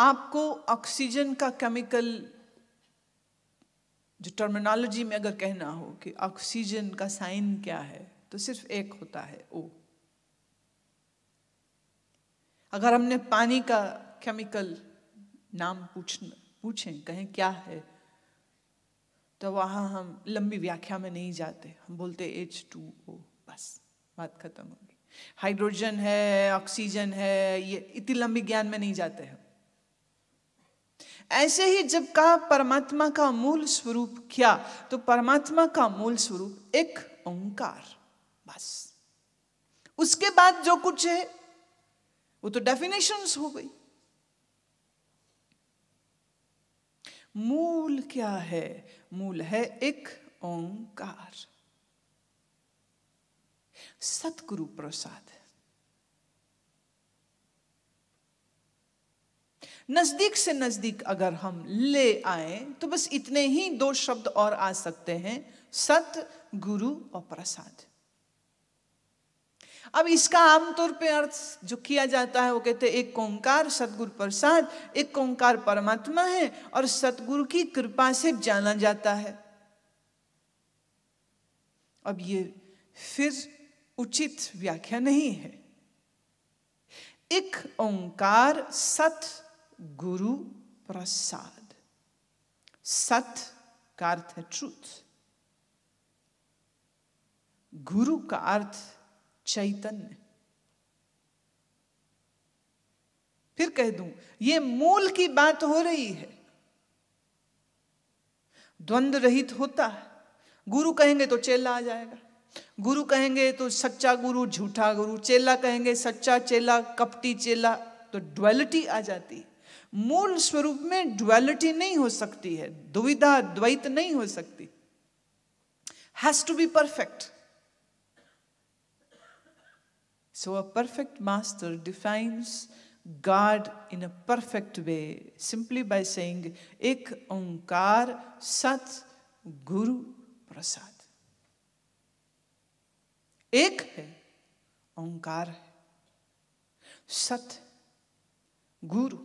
आपको ऑक्सीजन का केमिकल जो टर्मिनोलॉजी में अगर कहना हो कि ऑक्सीजन का साइन क्या है तो सिर्फ एक होता है ओ अगर हमने पानी का केमिकल नाम पूछ पूछें कहें क्या है तो वहां हम लंबी व्याख्या में नहीं जाते हम बोलते एच टू ओ बस बात खत्म होगी हाइड्रोजन है ऑक्सीजन है ये इतनी लंबी ज्ञान में नहीं जाते हम ऐसे ही जब कहा परमात्मा का मूल स्वरूप क्या तो परमात्मा का मूल स्वरूप एक ओंकार बस उसके बाद जो कुछ है वो तो डेफिनेशंस हो गई मूल क्या है मूल है एक ओंकार सतगुरु प्रसाद नज़दीक से नज़दीक अगर हम ले आए तो बस इतने ही दो शब्द और आ सकते हैं सत गुरु और प्रसाद अब इसका आमतौर पे अर्थ जो किया जाता है वो कहते हैं एक ओंकार सतगुरु प्रसाद एक ओंकार परमात्मा है और सतगुरु की कृपा से जाना जाता है अब ये फिर उचित व्याख्या नहीं है एक ओंकार सत गुरु प्रसाद सत का अर्थ है ट्रूथ गुरु का अर्थ चैतन्य फिर कह दूं ये मूल की बात हो रही है द्वंद रहित होता है गुरु कहेंगे तो चेला आ जाएगा गुरु कहेंगे तो सच्चा गुरु झूठा गुरु चेला कहेंगे सच्चा चेला कपटी चेला तो ड्वेलिटी आ जाती है मूल स्वरूप में ड्वेलिटी नहीं हो सकती है दुविधा द्वैत नहीं हो सकती has to be perfect so a perfect master defines God in a perfect way simply by saying एक ओंकार सत गुरु प्रसाद एक है ओंकार है सत गुरु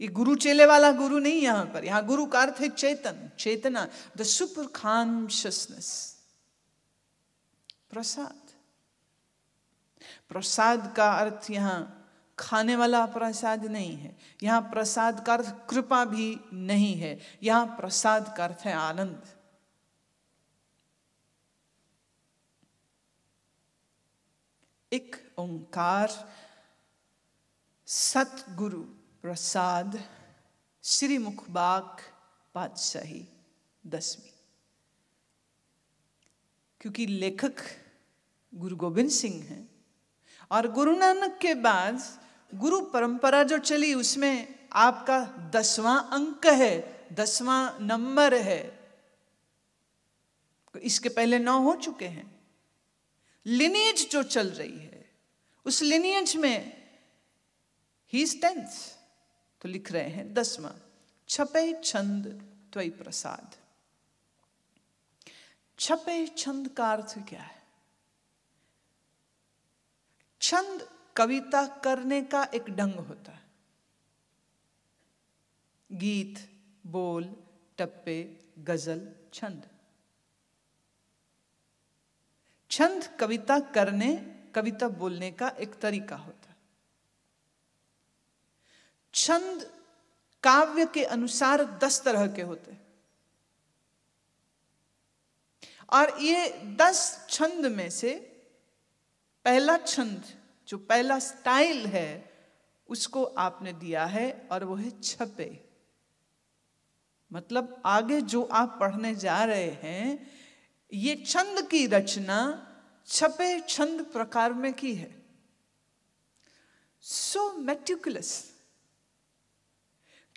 ये गुरु चेले वाला गुरु नहीं यहां पर यहां गुरु का अर्थ है चेतन चेतना द सुपर कॉन्शियसनेस प्रसाद प्रसाद का अर्थ यहां खाने वाला प्रसाद नहीं है यहां प्रसाद का अर्थ कृपा भी नहीं है यहां प्रसाद का अर्थ है आनंद एक ओंकार सतगुरु प्रसाद श्री मुखबाक बादशाही दसवीं क्योंकि लेखक गुरु गोविंद सिंह हैं और गुरु नानक के बाद गुरु परंपरा जो चली उसमें आपका दसवां अंक है दसवां नंबर है इसके पहले नौ हो चुके हैं लिनेज जो चल रही है उस लिनेज में ही स्टेंस तो लिख रहे हैं दसवा छपे छंद त्वय प्रसाद छपे छंद का अर्थ क्या है छंद कविता करने का एक ढंग होता है गीत बोल टप्पे गजल छंद छंद कविता करने कविता बोलने का एक तरीका होता है छंद काव्य के अनुसार दस तरह के होते हैं और ये दस छंद में से पहला छंद जो पहला स्टाइल है उसको आपने दिया है और वो है छपे मतलब आगे जो आप पढ़ने जा रहे हैं ये छंद की रचना छपे छंद प्रकार में की है सो so मेट्यूकुलस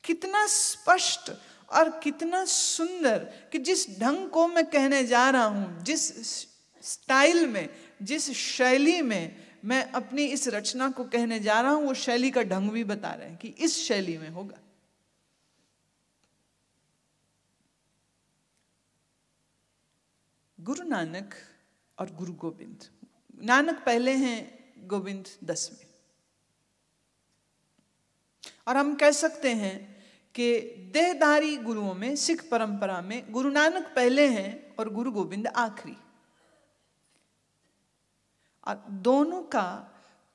कितना स्पष्ट और कितना सुंदर कि जिस ढंग को मैं कहने जा रहा हूँ जिस स्टाइल में जिस शैली में मैं अपनी इस रचना को कहने जा रहा हूँ वो शैली का ढंग भी बता रहे हैं कि इस शैली में होगा गुरु नानक और गुरु गोविंद नानक पहले हैं गोविंद दसवें और हम कह सकते हैं कि देहदारी गुरुओं में सिख परंपरा में गुरु नानक पहले हैं और गुरु गोविंद आखिरी दोनों का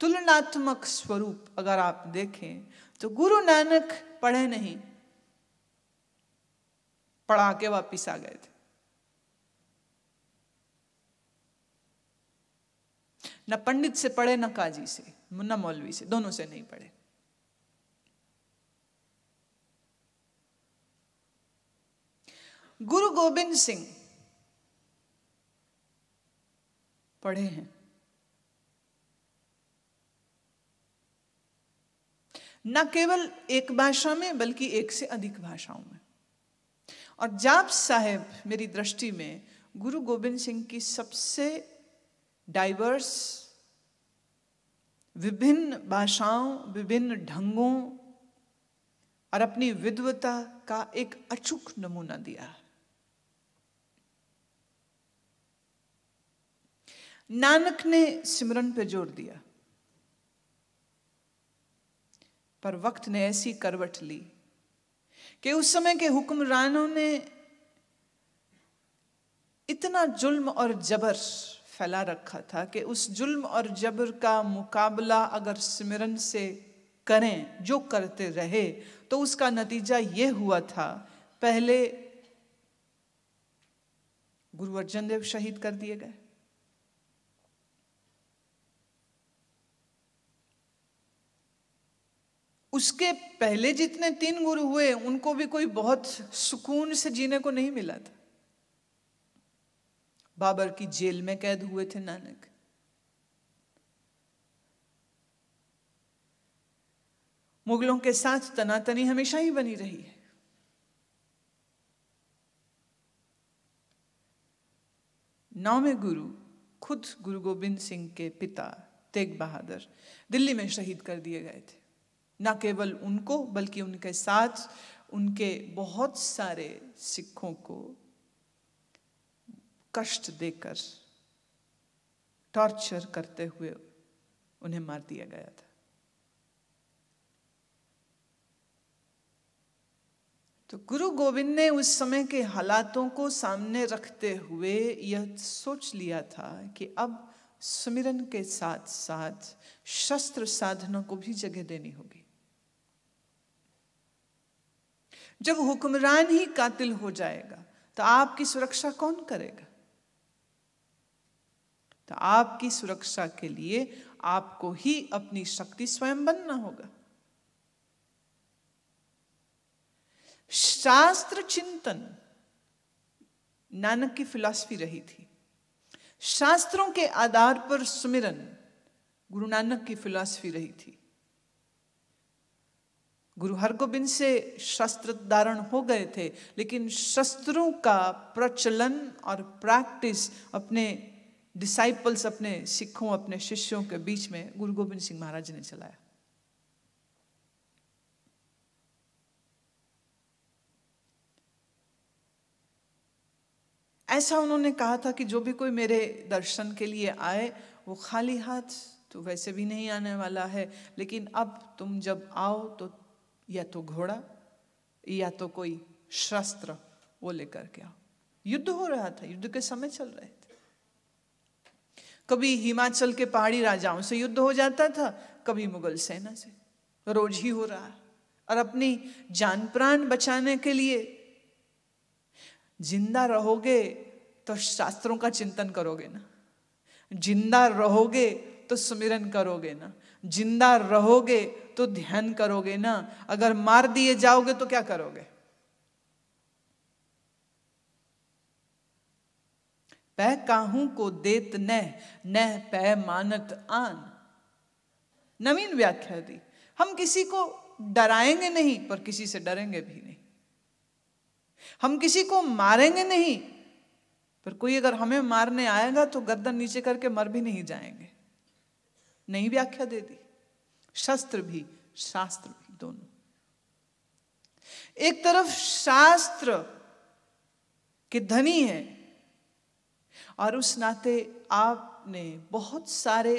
तुलनात्मक स्वरूप अगर आप देखें तो गुरु नानक पढ़े नहीं पढ़ा के वापिस आ गए थे न पंडित से पढ़े न काजी से न मौलवी से दोनों से नहीं पढ़े गुरु गोबिंद सिंह पढ़े हैं न केवल एक भाषा में बल्कि एक से अधिक भाषाओं में और जाप साहेब मेरी दृष्टि में गुरु गोबिंद सिंह की सबसे डाइवर्स विभिन्न भाषाओं विभिन्न ढंगों और अपनी विद्वता का एक अचूक नमूना दिया है नानक ने सिमरन पे जोर दिया पर वक्त ने ऐसी करवट ली कि उस समय के हुक्मरानों ने इतना जुल्म और जबर फैला रखा था कि उस जुल्म और जबर का मुकाबला अगर सिमरन से करें जो करते रहे तो उसका नतीजा ये हुआ था पहले गुरु अर्जन देव शहीद कर दिए गए उसके पहले जितने तीन गुरु हुए उनको भी कोई बहुत सुकून से जीने को नहीं मिला था बाबर की जेल में कैद हुए थे नानक मुगलों के साथ तनातनी हमेशा ही बनी रही है नौवें गुरु खुद गुरु गोविंद सिंह के पिता तेग बहादुर दिल्ली में शहीद कर दिए गए थे न केवल उनको बल्कि उनके साथ उनके बहुत सारे सिखों को कष्ट देकर टॉर्चर करते हुए उन्हें मार दिया गया था तो गुरु गोविंद ने उस समय के हालातों को सामने रखते हुए यह सोच लिया था कि अब सुमिरन के साथ साथ शस्त्र साधना को भी जगह देनी होगी जब हुक्मरान ही कातिल हो जाएगा तो आपकी सुरक्षा कौन करेगा तो आपकी सुरक्षा के लिए आपको ही अपनी शक्ति स्वयं बनना होगा शास्त्र चिंतन नानक की फिलॉसफी रही थी शास्त्रों के आधार पर सुमिरन गुरु नानक की फिलॉसफी रही थी गुरु हरगोबिंद से शस्त्र धारण हो गए थे लेकिन शस्त्रों का प्रचलन और प्रैक्टिस अपने डिसाइपल्स अपने सिखों अपने शिष्यों के बीच में गुरु गोबिंद सिंह महाराज ने चलाया ऐसा उन्होंने कहा था कि जो भी कोई मेरे दर्शन के लिए आए वो खाली हाथ तो वैसे भी नहीं आने वाला है लेकिन अब तुम जब आओ तो या तो घोड़ा या तो कोई शस्त्र वो लेकर के आओ युद्ध हो रहा था युद्ध के समय चल रहे थे कभी हिमाचल के पहाड़ी राजाओं से युद्ध हो जाता था कभी मुगल सेना से रोज ही हो रहा और अपनी जान प्राण बचाने के लिए जिंदा रहोगे तो शास्त्रों का चिंतन करोगे ना जिंदा रहोगे तो सुमिरन करोगे ना जिंदा रहोगे तो ध्यान करोगे ना अगर मार दिए जाओगे तो क्या करोगे पै काहू को देत नह नह पै मानत आन नवीन व्याख्या दी हम किसी को डराएंगे नहीं पर किसी से डरेंगे भी नहीं हम किसी को मारेंगे नहीं पर कोई अगर हमें मारने आएगा तो गर्दन नीचे करके मर भी नहीं जाएंगे नहीं व्याख्या दे दी शस्त्र भी शास्त्र भी दोनों एक तरफ शास्त्र के धनी है और उस नाते आपने बहुत सारे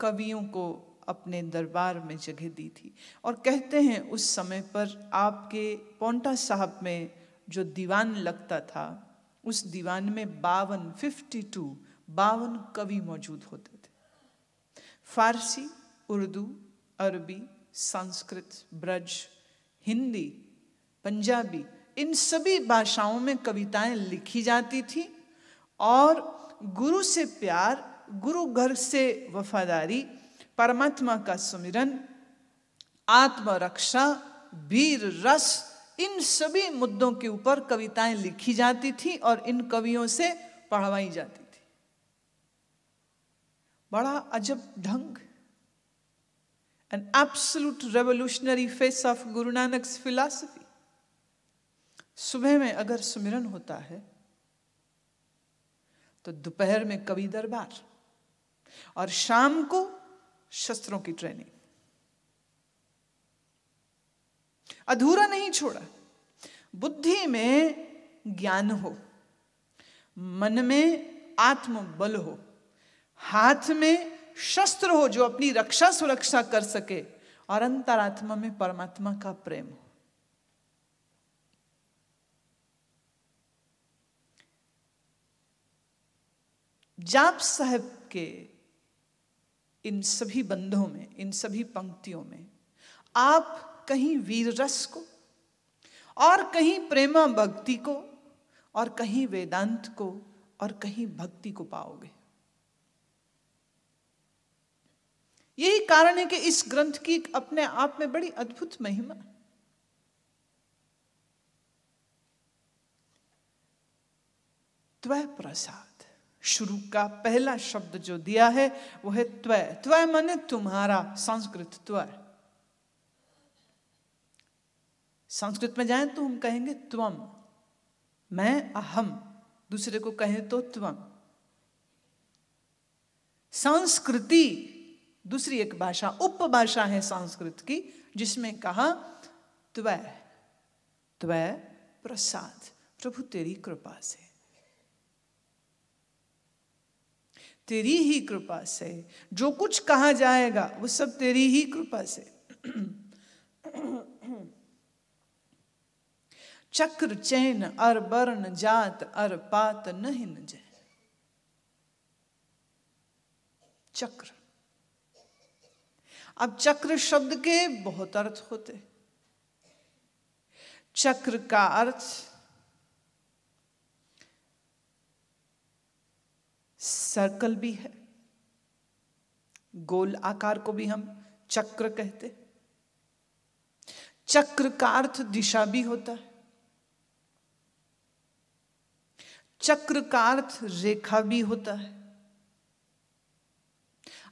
कवियों को अपने दरबार में जगह दी थी और कहते हैं उस समय पर आपके पोंटा साहब में जो दीवान लगता था उस दीवान में बावन फिफ्टी टू बावन कवि मौजूद होते थे फारसी उर्दू अरबी संस्कृत ब्रज हिंदी पंजाबी इन सभी भाषाओं में कविताएं लिखी जाती थी और गुरु से प्यार गुरु घर से वफादारी परमात्मा का सुमिरन आत्मरक्षा वीर रस इन सभी मुद्दों के ऊपर कविताएं लिखी जाती थी और इन कवियों से पढ़वाई जाती थी बड़ा अजब ढंग an absolute revolutionary face of Guru Nanak's philosophy. सुबह में अगर सुमिरन होता है तो दोपहर में कवि दरबार और शाम को शस्त्रों की ट्रेनिंग अधूरा नहीं छोड़ा बुद्धि में ज्ञान हो मन में आत्मबल हो हाथ में शस्त्र हो जो अपनी रक्षा सुरक्षा कर सके और अंतरात्मा में परमात्मा का प्रेम हो जाप साहब के इन सभी बंधों में इन सभी पंक्तियों में आप कहीं वीर रस को और कहीं प्रेमा भक्ति को और कहीं वेदांत को और कहीं भक्ति को पाओगे कारण है कि इस ग्रंथ की अपने आप में बड़ी अद्भुत महिमा त्व प्रसाद शुरू का पहला शब्द जो दिया है वो है त्व त्व माने तुम्हारा संस्कृत त्व संस्कृत में जाए तो हम कहेंगे त्वम मैं अहम दूसरे को कहें तो त्वम संस्कृति दूसरी एक भाषा उपभाषा है संस्कृत की जिसमें कहा त्वय त्वय प्रसाद प्रभु तेरी कृपा से तेरी ही कृपा से जो कुछ कहा जाएगा वो सब तेरी ही कृपा से चक्र चैन अर बर्ण जात अर पात नहीं जैन चक्र अब चक्र शब्द के बहुत अर्थ होते चक्र का अर्थ सर्कल भी है गोल आकार को भी हम चक्र कहते चक्र का अर्थ दिशा भी होता है चक्र का अर्थ रेखा भी होता है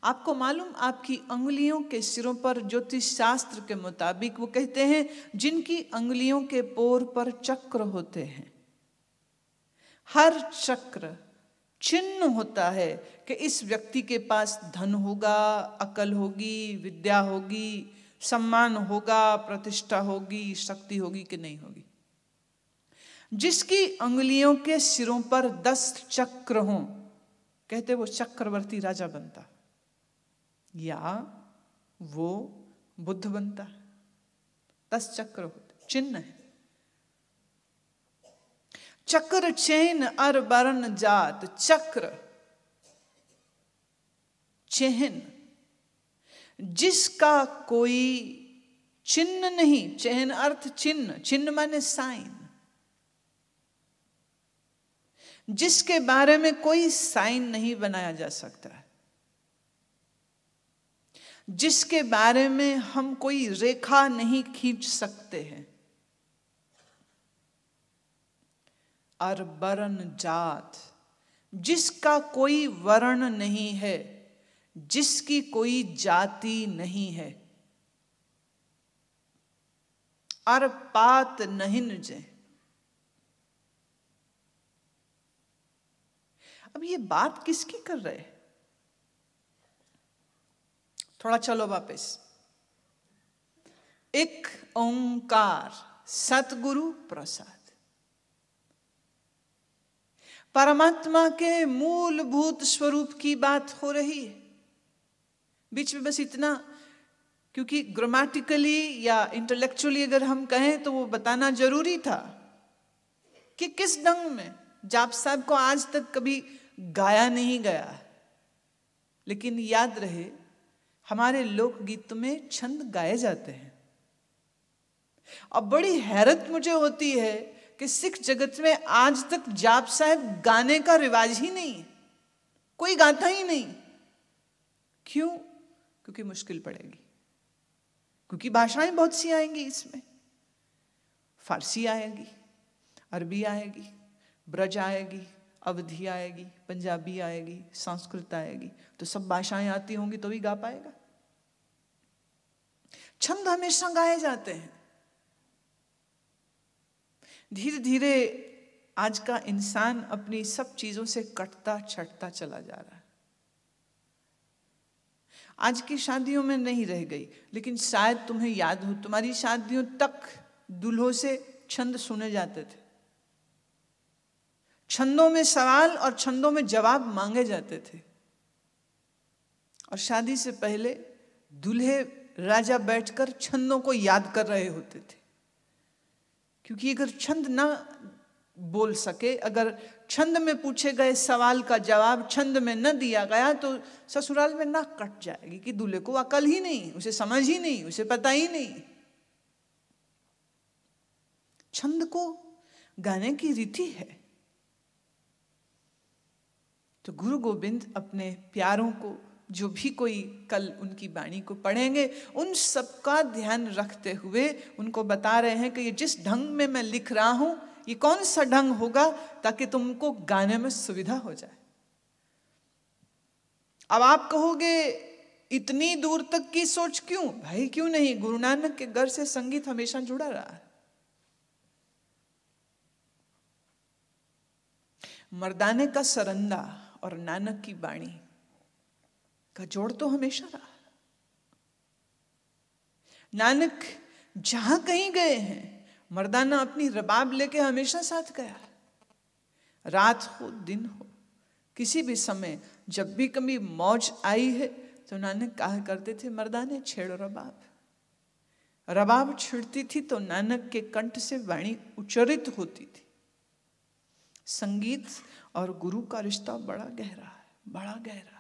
आपको मालूम आपकी अंगुलियों के सिरों पर ज्योतिष शास्त्र के मुताबिक वो कहते हैं जिनकी अंगुलियों के पोर पर चक्र होते हैं हर चक्र चिन्ह होता है कि इस व्यक्ति के पास धन होगा अकल होगी विद्या होगी सम्मान होगा प्रतिष्ठा होगी शक्ति होगी कि नहीं होगी जिसकी अंगुलियों के सिरों पर दस चक्र हों कहते वो चक्रवर्ती राजा बनता या वो बुद्ध बनता है दस चक्र होते चिन्ह है चक्र चैन अर बरन जात चक्र चेहन जिसका कोई चिन्ह नहीं चैन अर्थ चिन्ह चिन्ह माने साइन जिसके बारे में कोई साइन नहीं बनाया जा सकता है जिसके बारे में हम कोई रेखा नहीं खींच सकते हैं और वर्ण जात जिसका कोई वर्ण नहीं है जिसकी कोई जाति नहीं है और पात नहीं नजे अब ये बात किसकी कर रहे हैं थोड़ा चलो वापस एक ओंकार सतगुरु प्रसाद परमात्मा के मूलभूत स्वरूप की बात हो रही है बीच में बस इतना क्योंकि ग्रामेटिकली या इंटेलेक्चुअली अगर हम कहें तो वो बताना जरूरी था कि किस ढंग में जाप साहब को आज तक कभी गाया नहीं गया लेकिन याद रहे हमारे लोकगीत में छंद गाए जाते हैं अब बड़ी हैरत मुझे होती है कि सिख जगत में आज तक जाप साहब गाने का रिवाज ही नहीं कोई गाता ही नहीं क्यों क्योंकि मुश्किल पड़ेगी क्योंकि भाषाएं बहुत सी आएंगी इसमें फारसी आएगी अरबी आएगी ब्रज आएगी अवधि आएगी पंजाबी आएगी संस्कृत आएगी तो सब भाषाएं आती होंगी तो भी गा पाएगा छंद हमेशा गाए जाते हैं धीरे धीरे आज का इंसान अपनी सब चीजों से कटता छटता चला जा रहा है आज की शादियों में नहीं रह गई लेकिन शायद तुम्हें याद हो तुम्हारी शादियों तक दुल्हों से छंद सुने जाते थे छंदों में सवाल और छंदों में जवाब मांगे जाते थे और शादी से पहले दूल्हे राजा बैठकर छंदों को याद कर रहे होते थे क्योंकि अगर छंद ना बोल सके अगर छंद में पूछे गए सवाल का जवाब छंद में न दिया गया तो ससुराल में ना कट जाएगी कि दूल्हे को अकल ही नहीं उसे समझ ही नहीं उसे पता ही नहीं छंद को गाने की रीति है तो गुरु गोविंद अपने प्यारों को जो भी कोई कल उनकी वाणी को पढ़ेंगे उन सबका ध्यान रखते हुए उनको बता रहे हैं कि ये जिस ढंग में मैं लिख रहा हूं ये कौन सा ढंग होगा ताकि तुमको गाने में सुविधा हो जाए अब आप कहोगे इतनी दूर तक की सोच क्यों भाई क्यों नहीं गुरु नानक के घर से संगीत हमेशा जुड़ा रहा है मर्दाने का सरंदा और नानक की बाणी का जोड़ तो हमेशा रहा नानक जहां कहीं गए हैं मर्दाना अपनी रबाब लेके हमेशा साथ गया रात हो दिन हो किसी भी समय जब भी कभी मौज आई है तो नानक कहा करते थे मर्दाने छेड़ो रबाब रबाब छिड़ती थी तो नानक के कंठ से वाणी उच्चरित होती थी संगीत और गुरु का रिश्ता बड़ा गहरा है बड़ा गहरा